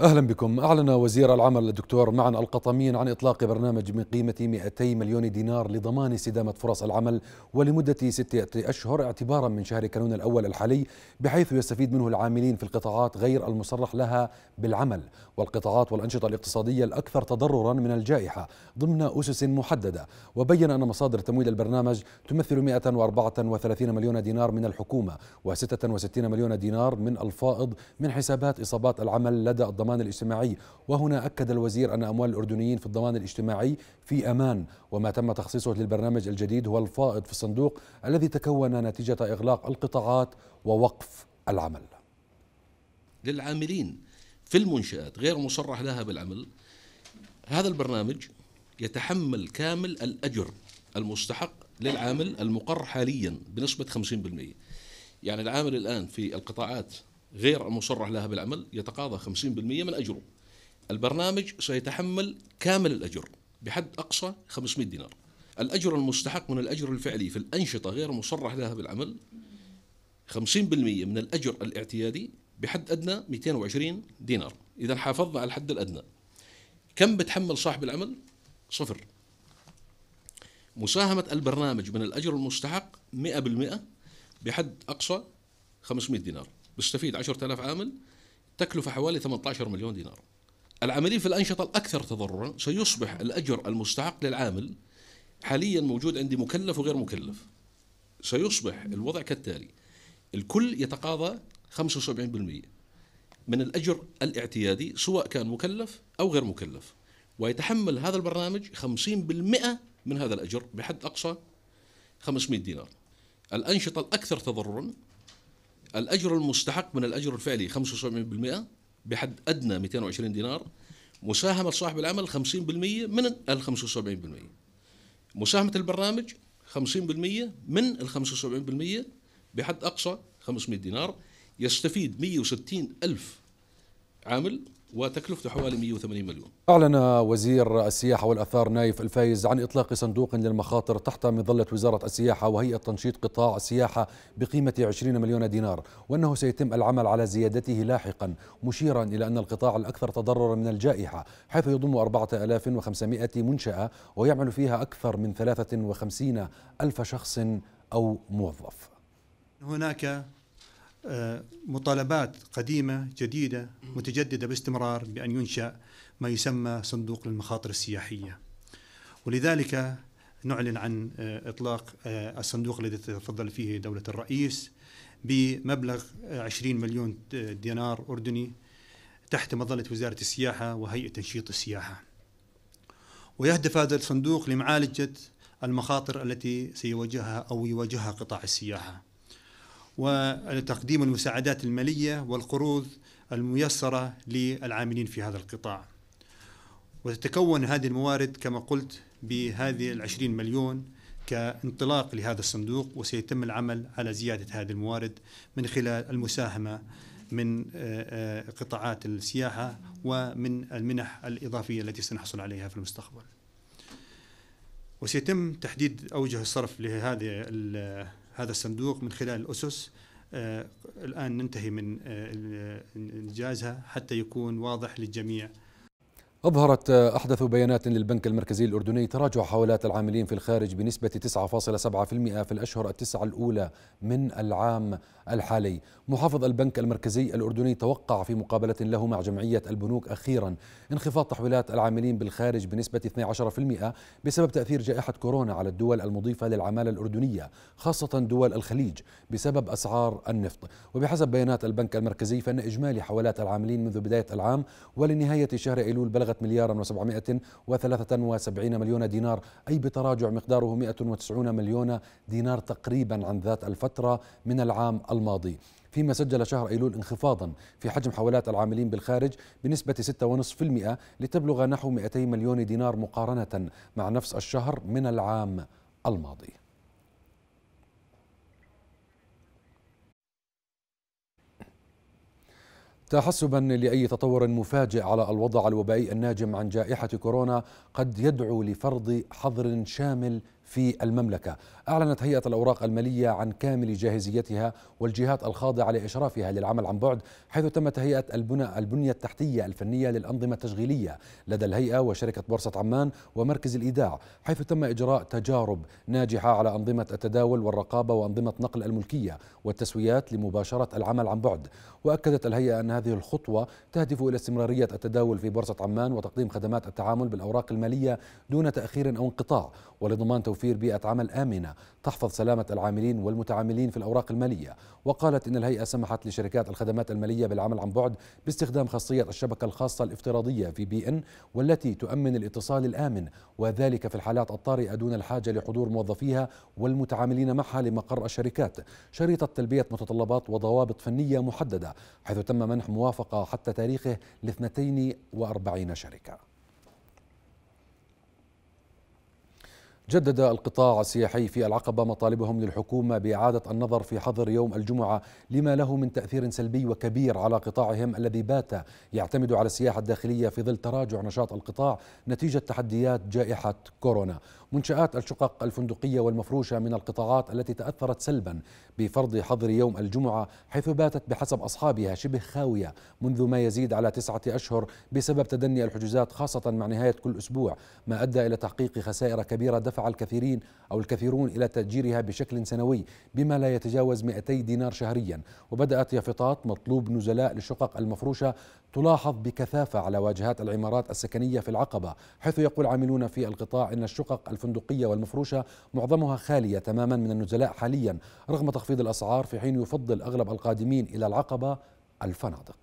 أهلا بكم أعلن وزير العمل الدكتور معن القطمين عن إطلاق برنامج بقيمة 200 مليون دينار لضمان استدامة فرص العمل ولمدة ستة أشهر اعتبارا من شهر كانون الأول الحالي بحيث يستفيد منه العاملين في القطاعات غير المصرح لها بالعمل والقطاعات والأنشطة الاقتصادية الأكثر تضررا من الجائحة ضمن أسس محددة وبين أن مصادر تمويل البرنامج تمثل 134 مليون دينار من الحكومة و66 مليون دينار من الفائض من حسابات إصابات العمل لدى الضمان الاجتماعي وهنا أكد الوزير أن أموال الأردنيين في الضمان الاجتماعي في أمان وما تم تخصيصه للبرنامج الجديد هو الفائض في الصندوق الذي تكون نتيجة إغلاق القطاعات ووقف العمل للعاملين في المنشآت غير مصرح لها بالعمل هذا البرنامج يتحمل كامل الأجر المستحق للعامل المقر حاليا بنسبة 50% يعني العامل الآن في القطاعات غير مصرح لها بالعمل يتقاضى 50% من أجره البرنامج سيتحمل كامل الأجر بحد أقصى 500 دينار الأجر المستحق من الأجر الفعلي في الأنشطة غير مصرح لها بالعمل 50% من الأجر الاعتيادي بحد أدنى 220 دينار إذا حافظنا على الحد الأدنى كم بتحمل صاحب العمل؟ صفر مساهمة البرنامج من الأجر المستحق 100% بحد أقصى 500 دينار بيستفيد 10000 عامل تكلفة حوالي 18 مليون دينار العاملين في الأنشطة الأكثر تضررا سيصبح الأجر المستحق للعامل حاليا موجود عندي مكلف وغير مكلف سيصبح الوضع كالتالي الكل يتقاضى 75% من الأجر الاعتيادي سواء كان مكلف أو غير مكلف ويتحمل هذا البرنامج 50% من هذا الأجر بحد أقصى 500 دينار الأنشطة الأكثر تضررا الأجر المستحق من الأجر الفعلي 75% بحد أدنى 220 دينار مساهمة صاحب العمل 50% من ال 75% مساهمة البرنامج 50% من ال 75% بحد أقصى 500 دينار يستفيد 160 ألف عامل وتكلفته حوالي 180 مليون أعلن وزير السياحة والأثار نايف الفايز عن إطلاق صندوق للمخاطر تحت مظلة وزارة السياحة وهيئة تنشيط قطاع السياحة بقيمة 20 مليون دينار وأنه سيتم العمل على زيادته لاحقا مشيرا إلى أن القطاع الأكثر تضررا من الجائحة حيث يضم 4500 منشأة ويعمل فيها أكثر من 53 ألف شخص أو موظف هناك آه، مطالبات قديمة جديدة متجددة باستمرار بأن ينشأ ما يسمى صندوق للمخاطر السياحية ولذلك نعلن عن آه، إطلاق آه، الصندوق الذي تتفضل فيه دولة الرئيس بمبلغ 20 مليون دينار أردني تحت مظلة وزارة السياحة وهيئة تنشيط السياحة ويهدف هذا الصندوق لمعالجة المخاطر التي سيواجهها أو يواجهها قطاع السياحة وتقديم المساعدات المالية والقروض الميسرة للعاملين في هذا القطاع وتتكون هذه الموارد كما قلت بهذه العشرين مليون كانطلاق لهذا الصندوق وسيتم العمل على زيادة هذه الموارد من خلال المساهمة من آه، آه، قطاعات السياحة ومن المنح الإضافية التي سنحصل عليها في المستقبل وسيتم تحديد أوجه الصرف لهذه هذا الصندوق من خلال الأسس آه، الآن ننتهي من إنجازها آه، آه، حتى يكون واضح للجميع أظهرت أحدث بيانات للبنك المركزي الأردني تراجع حوالات العاملين في الخارج بنسبة 9.7% في الأشهر التسعة الأولى من العام الحالي محافظ البنك المركزي الأردني توقع في مقابلة له مع جمعية البنوك أخيرا انخفاض تحويلات العاملين بالخارج بنسبة 12% بسبب تأثير جائحة كورونا على الدول المضيفة للعمالة الأردنية خاصة دول الخليج بسبب أسعار النفط وبحسب بيانات البنك المركزي فإن إجمالي حوالات العاملين منذ بداية العام ولنهاية شهر أيلول بلغت بلغت مليارا و773 مليون دينار أي بتراجع مقداره 190 مليون دينار تقريبا عن ذات الفترة من العام الماضي فيما سجل شهر أيلول انخفاضا في حجم حولات العاملين بالخارج بنسبة 6.5% لتبلغ نحو 200 مليون دينار مقارنة مع نفس الشهر من العام الماضي تحسبا لاي تطور مفاجئ على الوضع الوبائي الناجم عن جائحه كورونا قد يدعو لفرض حظر شامل في المملكة أعلنت هيئة الأوراق المالية عن كامل جاهزيتها والجهات الخاضعة لإشرافها للعمل عن بعد حيث تم تهيئة البنية التحتية الفنية للأنظمة التشغيلية لدى الهيئة وشركة بورصة عمان ومركز الإيداع حيث تم إجراء تجارب ناجحة على أنظمة التداول والرقابة وأنظمة نقل الملكية والتسويات لمباشرة العمل عن بعد وأكدت الهيئة أن هذه الخطوة تهدف إلى استمرارية التداول في بورصة عمان وتقديم خدمات التعامل بالأوراق المالية دون تأخير أو انقطاع ولضمان توفير توفير بيئة عمل آمنة تحفظ سلامة العاملين والمتعاملين في الأوراق المالية وقالت إن الهيئة سمحت لشركات الخدمات المالية بالعمل عن بعد باستخدام خاصية الشبكة الخاصة الافتراضية في بي إن والتي تؤمن الاتصال الآمن وذلك في الحالات الطارئة دون الحاجة لحضور موظفيها والمتعاملين معها لمقر الشركات شريطة تلبية متطلبات وضوابط فنية محددة حيث تم منح موافقة حتى تاريخه ل 42 شركة جدد القطاع السياحي في العقبة مطالبهم للحكومة بإعادة النظر في حظر يوم الجمعة لما له من تأثير سلبي وكبير على قطاعهم الذي بات يعتمد على السياحة الداخلية في ظل تراجع نشاط القطاع نتيجة تحديات جائحة كورونا منشآت الشقق الفندقية والمفروشة من القطاعات التي تأثرت سلبا بفرض حظر يوم الجمعة حيث باتت بحسب أصحابها شبه خاوية منذ ما يزيد على تسعة أشهر بسبب تدني الحجوزات خاصة مع نهاية كل أسبوع ما أدى إلى تحقيق خسائر كبيرة دفع الكثيرين أو الكثيرون إلى تأجيرها بشكل سنوي بما لا يتجاوز 200 دينار شهريا وبدأت يافطات مطلوب نزلاء للشقق المفروشة تلاحظ بكثافة على واجهات العمارات السكنية في العقبة حيث يقول عاملون في القطاع أن الشقق الفندقية والمفروشة معظمها خالية تماما من النزلاء حاليا رغم تخفيض الأسعار في حين يفضل أغلب القادمين إلى العقبة الفنادق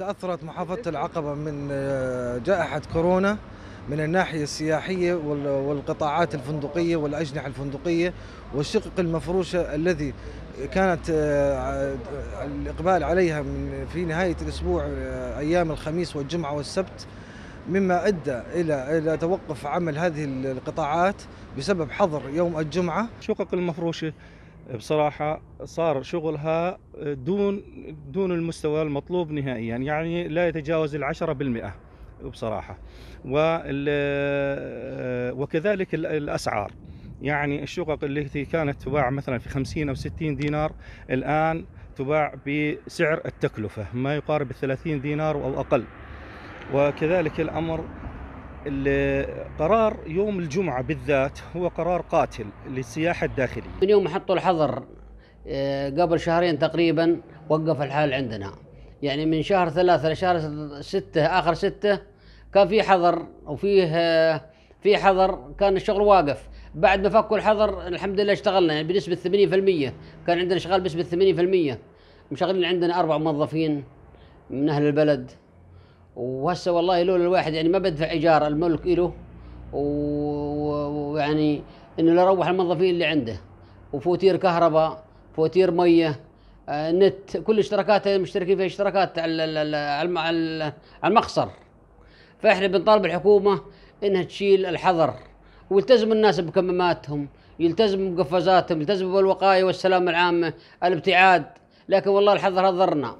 تأثرت محافظة العقبة من آه، جائحة كورونا من الناحية السياحية والقطاعات الفندقية والأجنحة الفندقية والشقق المفروشة الذي كانت آه، الإقبال عليها من في نهاية الأسبوع آه، أيام الخميس والجمعة والسبت مما أدى إلى إلى توقف عمل هذه القطاعات بسبب حظر يوم الجمعة شقق المفروشة بصراحة صار شغلها دون دون المستوى المطلوب نهائيا يعني لا يتجاوز العشرة بالمئة بصراحه آه، وكذلك الاسعار يعني الشقق التي كانت تباع مثلا في 50 او 60 دينار الان تباع بسعر التكلفه ما يقارب ال 30 دينار او اقل وكذلك الامر قرار يوم الجمعه بالذات هو قرار قاتل للسياحه الداخليه من يوم حطوا الحظر آه، قبل شهرين تقريبا وقف الحال عندنا يعني من شهر ثلاثة لشهر ستة آخر ستة كان في حظر وفيه في حظر كان الشغل واقف بعد ما فكوا الحظر الحمد لله اشتغلنا يعني بنسبه 80% كان عندنا اشغال بنسبه 80% مشغلين عندنا اربع موظفين من اهل البلد وهسه والله لولا الواحد يعني ما بدفع ايجار الملك له ويعني انه لا يروح الموظفين اللي عنده وفواتير كهرباء فواتير ميه آه، نت كل اشتراكات مشتركين في اشتراكات على المخصر فاحنا بنطالب الحكومه انها تشيل الحظر ويلتزم الناس بكماماتهم يلتزم بقفازاتهم يلتزم بالوقايه والسلامه العامه الابتعاد لكن والله الحظر ضرنا